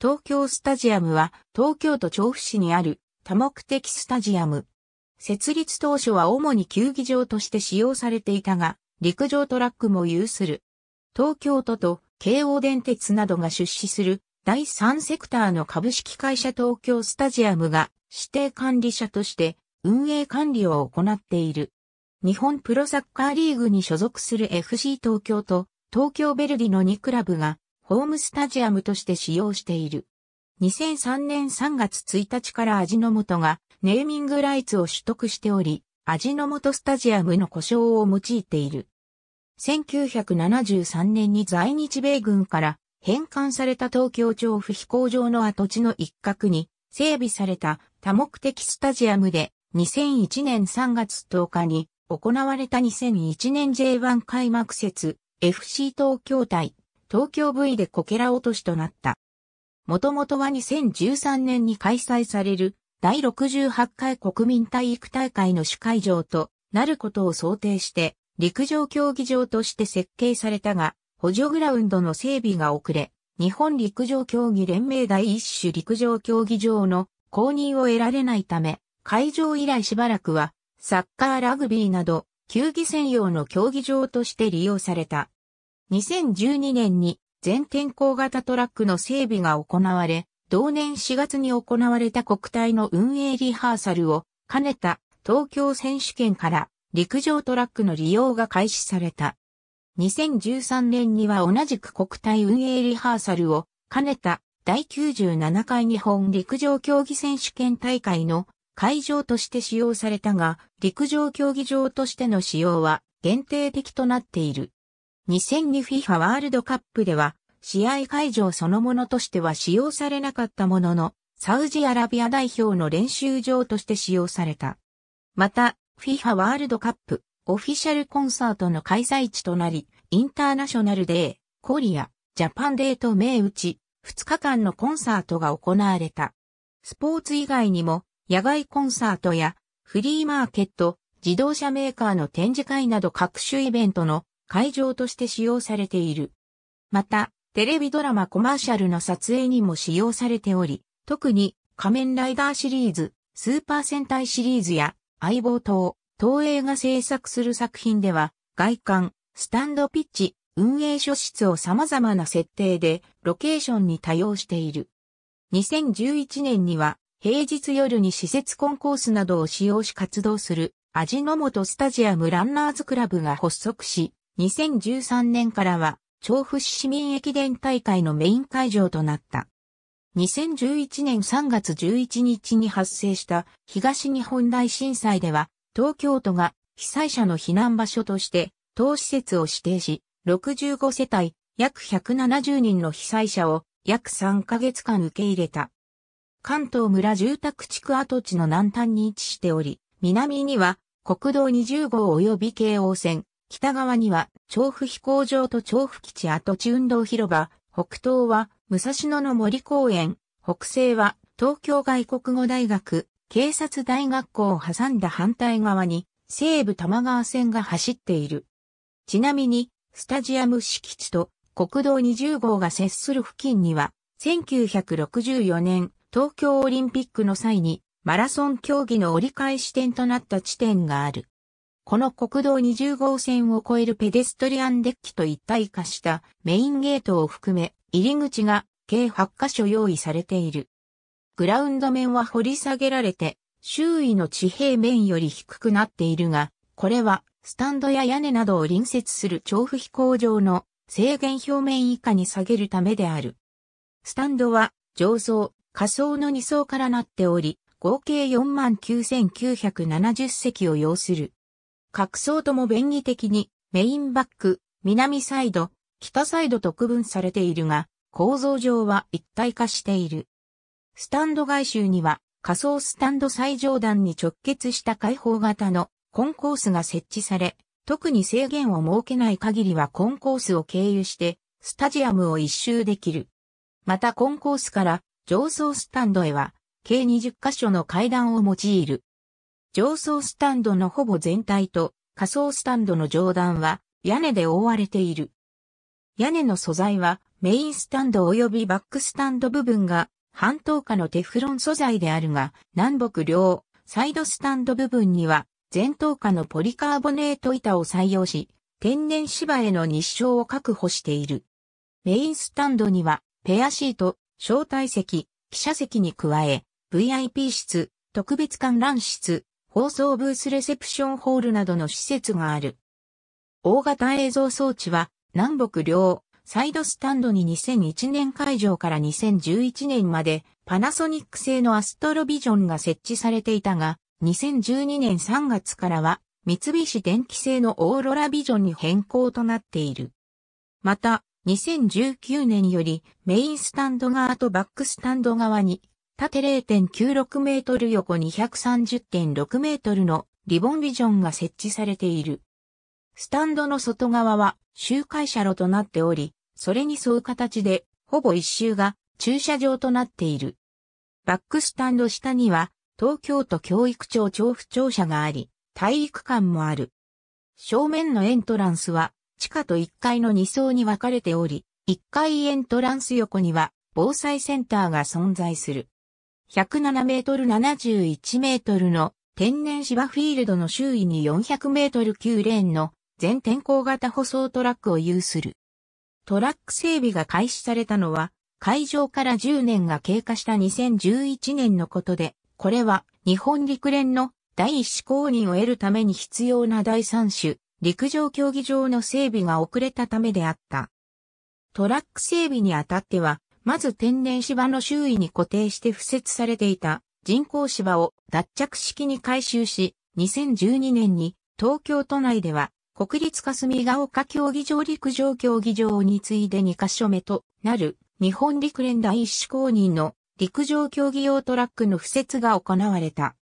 東京スタジアムは東京都調布市にある多目的スタジアム。設立当初は主に球技場として使用されていたが、陸上トラックも有する。東京都と京王電鉄などが出資する第3セクターの株式会社東京スタジアムが指定管理者として運営管理を行っている。日本プロサッカーリーグに所属する FC 東京と東京ベルディの2クラブがホームスタジアムとして使用している。2003年3月1日から味の素がネーミングライツを取得しており、味の素スタジアムの故障を用いている。1973年に在日米軍から返還された東京調布飛行場の跡地の一角に整備された多目的スタジアムで2001年3月10日に行われた2001年 J1 開幕節 FC 東京対東京 V でこけら落としとなった。もともとは2013年に開催される第68回国民体育大会の主会場となることを想定して陸上競技場として設計されたが補助グラウンドの整備が遅れ日本陸上競技連盟第一種陸上競技場の公認を得られないため会場以来しばらくはサッカーラグビーなど球技専用の競技場として利用された。2012年に全天候型トラックの整備が行われ、同年4月に行われた国体の運営リハーサルを兼ねた東京選手権から陸上トラックの利用が開始された。2013年には同じく国体運営リハーサルを兼ねた第97回日本陸上競技選手権大会の会場として使用されたが、陸上競技場としての使用は限定的となっている。2002 FIFA ワールドカップでは、試合会場そのものとしては使用されなかったものの、サウジアラビア代表の練習場として使用された。また、FIFA ワールドカップ、オフィシャルコンサートの開催地となり、インターナショナルデー、コリア、ジャパンデーと銘打ち、2日間のコンサートが行われた。スポーツ以外にも、野外コンサートや、フリーマーケット、自動車メーカーの展示会など各種イベントの会場として使用されている。また、テレビドラマコマーシャルの撮影にも使用されており、特に仮面ライダーシリーズ、スーパー戦隊シリーズや相棒等、東映が制作する作品では、外観、スタンドピッチ、運営書室を様々な設定でロケーションに多用している。2011年には平日夜に施設コンコースなどを使用し活動する味の素スタジアムランナーズクラブが発足し、2013年からは、調布市市民駅伝大会のメイン会場となった。2011年3月11日に発生した東日本大震災では、東京都が被災者の避難場所として、当施設を指定し、65世帯、約170人の被災者を約3ヶ月間受け入れた。関東村住宅地区跡地の南端に位置しており、南には国道20号及び京王線、北側には調布飛行場と調布基地跡地運動広場、北東は武蔵野の森公園、北西は東京外国語大学、警察大学校を挟んだ反対側に西武玉川線が走っている。ちなみに、スタジアム敷地と国道20号が接する付近には、1964年東京オリンピックの際にマラソン競技の折り返し点となった地点がある。この国道20号線を越えるペデストリアンデッキと一体化したメインゲートを含め、入り口が計8カ所用意されている。グラウンド面は掘り下げられて、周囲の地平面より低くなっているが、これはスタンドや屋根などを隣接する調布飛行場の制限表面以下に下げるためである。スタンドは上層、下層の2層からなっており、合計49,970席を要する。各層とも便宜的にメインバック、南サイド、北サイドと区分されているが、構造上は一体化している。スタンド外周には仮想スタンド最上段に直結した開放型のコンコースが設置され、特に制限を設けない限りはコンコースを経由してスタジアムを一周できる。またコンコースから上層スタンドへは計20箇所の階段を用いる。上層スタンドのほぼ全体と下層スタンドの上段は屋根で覆われている。屋根の素材はメインスタンド及びバックスタンド部分が半透過のテフロン素材であるが、南北両サイドスタンド部分には全透過のポリカーボネート板を採用し、天然芝への日照を確保している。メインスタンドにはペアシート、招待席、記者席に加え、VIP 室、特別観覧室、放送ブースレセプションホールなどの施設がある。大型映像装置は南北両サイドスタンドに2001年会場から2011年までパナソニック製のアストロビジョンが設置されていたが、2012年3月からは三菱電機製のオーロラビジョンに変更となっている。また、2019年よりメインスタンド側とバックスタンド側に縦0.96メートル横230.6メートルのリボンビジョンが設置されている。スタンドの外側は周回車路となっており、それに沿う形でほぼ一周が駐車場となっている。バックスタンド下には東京都教育庁調布庁舎があり、体育館もある。正面のエントランスは地下と1階の2層に分かれており、1階エントランス横には防災センターが存在する。107メートル71メートルの天然芝フィールドの周囲に400メートル9レーンの全天候型舗装トラックを有する。トラック整備が開始されたのは、会場から10年が経過した2011年のことで、これは日本陸連の第一試公認を得るために必要な第三種、陸上競技場の整備が遅れたためであった。トラック整備にあたっては、まず天然芝の周囲に固定して敷設されていた人工芝を脱着式に改修し、2012年に東京都内では国立霞ヶ丘競技場陸上競技場に次いで2カ所目となる日本陸連第一志公認の陸上競技用トラックの敷設が行われた。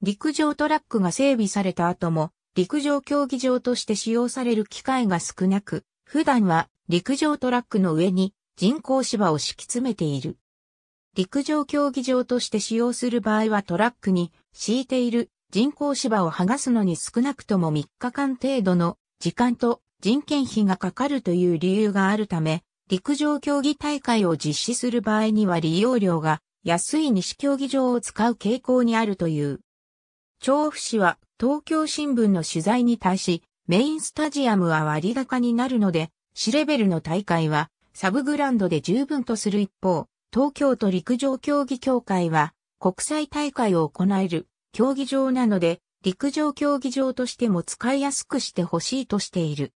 陸上トラックが整備された後も陸上競技場として使用される機会が少なく、普段は陸上トラックの上に人工芝を敷き詰めている。陸上競技場として使用する場合はトラックに敷いている人工芝を剥がすのに少なくとも3日間程度の時間と人件費がかかるという理由があるため、陸上競技大会を実施する場合には利用料が安い西競技場を使う傾向にあるという。調布市は東京新聞の取材に対し、メインスタジアムは割高になるので、市レベルの大会はサブグランドで十分とする一方、東京都陸上競技協会は国際大会を行える競技場なので陸上競技場としても使いやすくしてほしいとしている。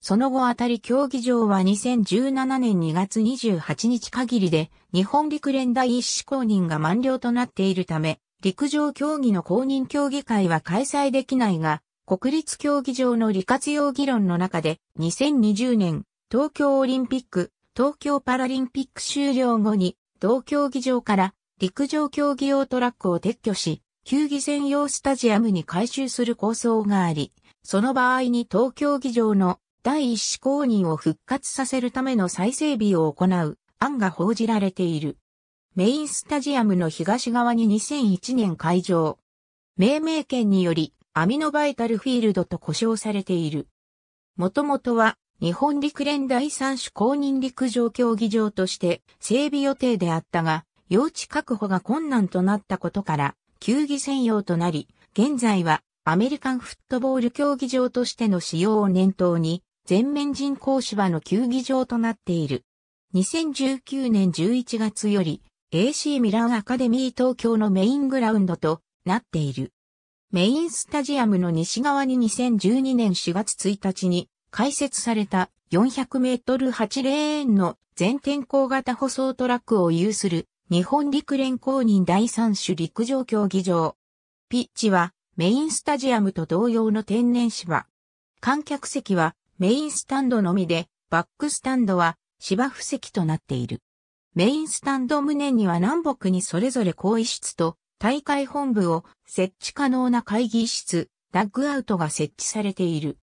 その後あたり競技場は2017年2月28日限りで日本陸連第一試公認が満了となっているため、陸上競技の公認競技会は開催できないが、国立競技場の利活用議論の中で2020年東京オリンピック、東京パラリンピック終了後に、同競技場から陸上競技用トラックを撤去し、球技専用スタジアムに改修する構想があり、その場合に東京議場の第一子公認を復活させるための再整備を行う案が報じられている。メインスタジアムの東側に2001年会場。命名権により、アミノバイタルフィールドと呼称されている。もともとは日本陸連第三種公認陸上競技場として整備予定であったが、用地確保が困難となったことから、球技専用となり、現在はアメリカンフットボール競技場としての使用を念頭に、全面人工芝の球技場となっている。2019年11月より AC ミラーアカデミー東京のメイングラウンドとなっている。メインスタジアムの西側に2012年4月1日に開設された400メートル8レーンの全天候型舗装トラックを有する日本陸連公認第三種陸上競技場。ピッチはメインスタジアムと同様の天然芝。観客席はメインスタンドのみで、バックスタンドは芝布席となっている。メインスタンド胸には南北にそれぞれ更衣室と大会本部を設置可能な会議室、ダッグアウトが設置されている。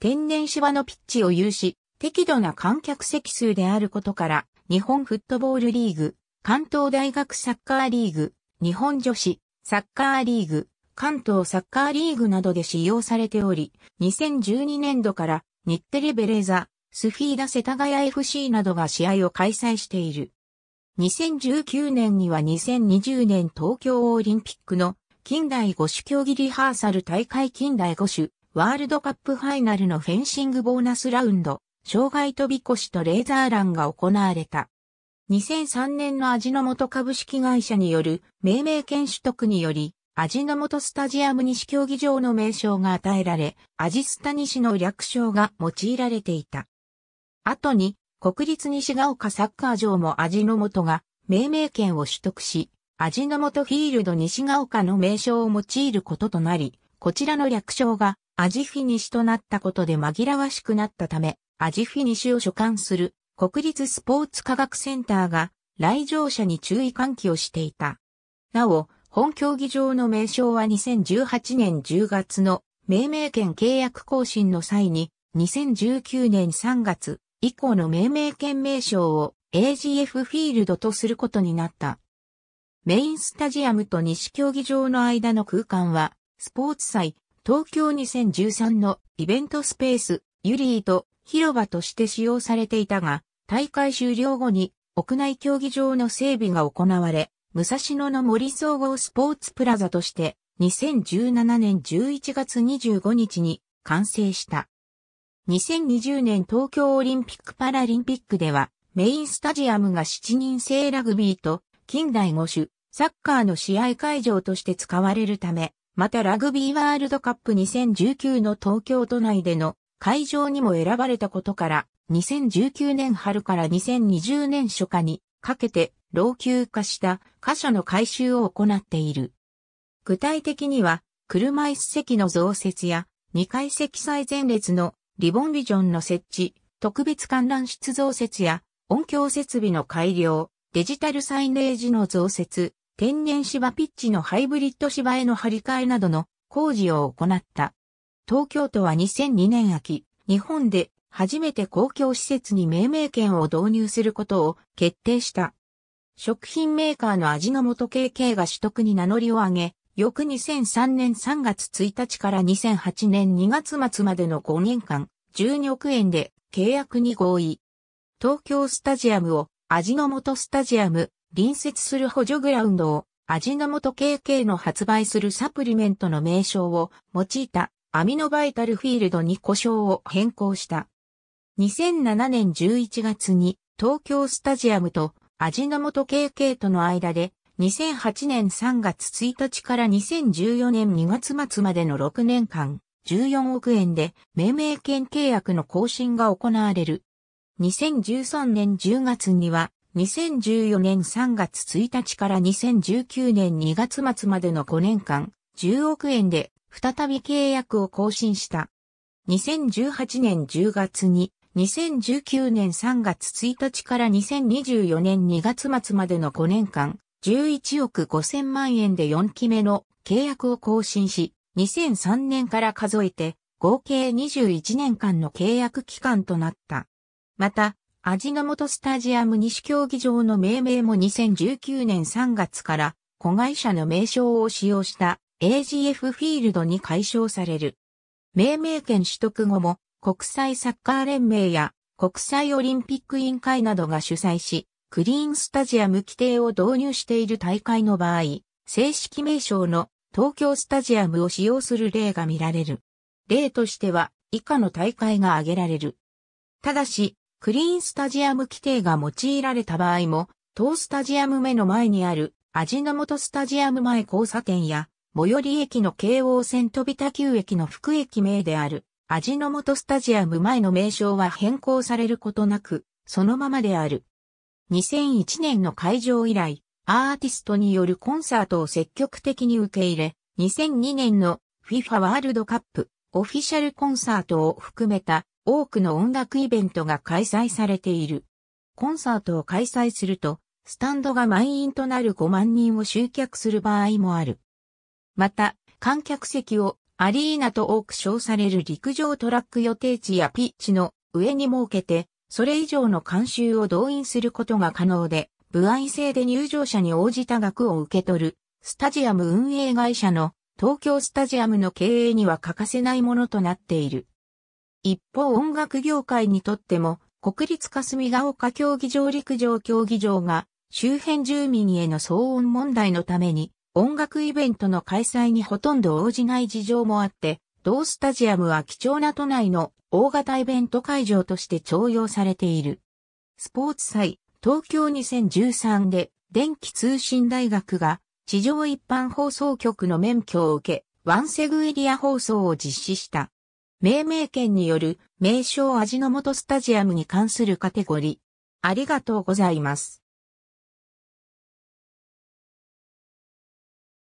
天然芝のピッチを有し、適度な観客席数であることから、日本フットボールリーグ、関東大学サッカーリーグ、日本女子サッカーリーグ、関東サッカーリーグなどで使用されており、2012年度から日テレベレーザ、スフィーダ世田谷 FC などが試合を開催している。2019年には2020年東京オリンピックの近代五種競技リハーサル大会近代五種ワールドカップファイナルのフェンシングボーナスラウンド、障害飛び越しとレーザーランが行われた。2003年の味の素株式会社による命名権取得により、味の素スタジアム西競技場の名称が与えられ、味スタ西の略称が用いられていた。後に、国立西が丘サッカー場も味の素が命名権を取得し、味の素フィールド西が丘の名称を用いることとなり、こちらの略称がアジフィニシとなったことで紛らわしくなったため、アジフィニシを所管する国立スポーツ科学センターが来場者に注意喚起をしていた。なお、本競技場の名称は2018年10月の命名権契約更新の際に2019年3月以降の命名権名称を AGF フィールドとすることになった。メインスタジアムと西競技場の間の空間はスポーツ祭東京2013のイベントスペース、ユリーと広場として使用されていたが、大会終了後に屋内競技場の整備が行われ、武蔵野の森総合スポーツプラザとして2017年11月25日に完成した。2020年東京オリンピック・パラリンピックではメインスタジアムが7人制ラグビーと近代5種サッカーの試合会場として使われるためまたラグビーワールドカップ2019の東京都内での会場にも選ばれたことから、2019年春から2020年初夏にかけて老朽化した箇所の改修を行っている。具体的には、車椅子席の増設や、2階席最前列のリボンビジョンの設置、特別観覧室増設や、音響設備の改良、デジタルサイネージの増設、天然芝ピッチのハイブリッド芝への張り替えなどの工事を行った。東京都は2002年秋、日本で初めて公共施設に命名権を導入することを決定した。食品メーカーの味の素 KK が取得に名乗りを上げ、翌2003年3月1日から2008年2月末までの5年間、12億円で契約に合意。東京スタジアムを味の素スタジアム隣接する補助グラウンドを味の素 KK の発売するサプリメントの名称を用いたアミノバイタルフィールドに故障を変更した。2007年11月に東京スタジアムと味の素 KK との間で2008年3月1日から2014年2月末までの6年間14億円で命名権契約の更新が行われる。2013年10月には2014年3月1日から2019年2月末までの5年間、10億円で再び契約を更新した。2018年10月に、2019年3月1日から2024年2月末までの5年間、11億5000万円で4期目の契約を更新し、2003年から数えて、合計21年間の契約期間となった。また、味の素スタジアム西競技場の命名も2019年3月から子会社の名称を使用した AGF フィールドに解消される。命名権取得後も国際サッカー連盟や国際オリンピック委員会などが主催し、クリーンスタジアム規定を導入している大会の場合、正式名称の東京スタジアムを使用する例が見られる。例としては以下の大会が挙げられる。ただし、クリーンスタジアム規定が用いられた場合も、当スタジアム目の前にある味の素スタジアム前交差点や、最寄り駅の京王線飛田急駅の福駅名である、味の素スタジアム前の名称は変更されることなく、そのままである。2001年の会場以来、アーティストによるコンサートを積極的に受け入れ、2002年の FIFA ワールドカップオフィシャルコンサートを含めた多くの音楽イベントが開催されている。コンサートを開催すると、スタンドが満員となる5万人を集客する場合もある。また、観客席をアリーナと多く称される陸上トラック予定地やピッチの上に設けて、それ以上の監修を動員することが可能で、部合制で入場者に応じた額を受け取る、スタジアム運営会社の東京スタジアムの経営には欠かせないものとなっている。一方音楽業界にとっても、国立霞ヶ丘競技場陸上競技場が周辺住民への騒音問題のために音楽イベントの開催にほとんど応じない事情もあって、同スタジアムは貴重な都内の大型イベント会場として重用されている。スポーツ祭、東京2013で電気通信大学が地上一般放送局の免許を受け、ワンセグエリア放送を実施した。命名権による名称味の素スタジアムに関するカテゴリー。ありがとうございます。